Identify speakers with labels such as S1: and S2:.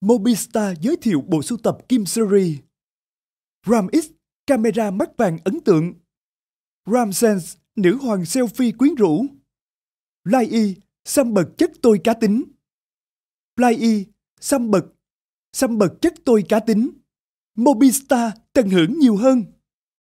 S1: Mobistar giới thiệu bộ sưu tập Kim Series. Ramx, camera mắt vàng ấn tượng. Ramsense, nữ hoàng selfie quyến rũ. Lai Y, xăm e, bậc chất tôi cá tính. Lai Y, xăm e, bậc, xăm bậc chất tôi cá tính. Mobistar tận hưởng nhiều hơn.